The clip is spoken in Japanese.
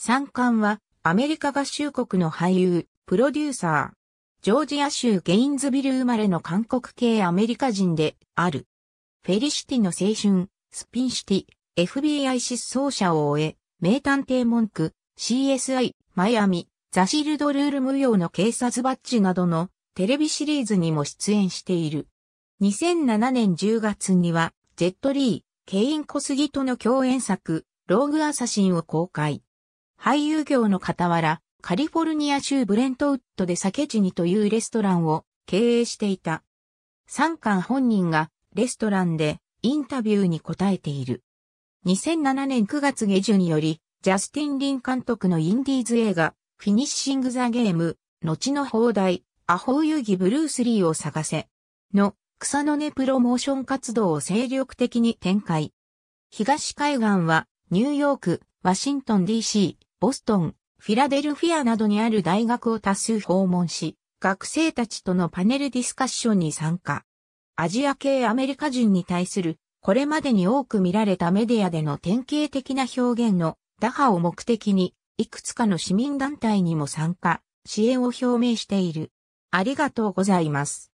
三冠は、アメリカ合衆国の俳優、プロデューサー。ジョージア州ゲインズビル生まれの韓国系アメリカ人である。フェリシティの青春、スピンシティ、FBI 失踪者を終え、名探偵文句、CSI、マイアミ、ザシルドルール無用の警察バッジなどのテレビシリーズにも出演している。2007年10月には、ジェットリー、ケイン・コスギとの共演作、ローグ・アサシンを公開。俳優業の傍ら、カリフォルニア州ブレントウッドで酒地にというレストランを経営していた。三冠本人がレストランでインタビューに答えている。2007年9月下旬により、ジャスティン・リン監督のインディーズ映画、フィニッシング・ザ・ゲーム、後の放題、アホウユギ・ブルース・リーを探せ、の草の根プロモーション活動を精力的に展開。東海岸は、ニューヨーク、ワシントン DC、ボストン、フィラデルフィアなどにある大学を多数訪問し、学生たちとのパネルディスカッションに参加。アジア系アメリカ人に対する、これまでに多く見られたメディアでの典型的な表現の打破を目的に、いくつかの市民団体にも参加、支援を表明している。ありがとうございます。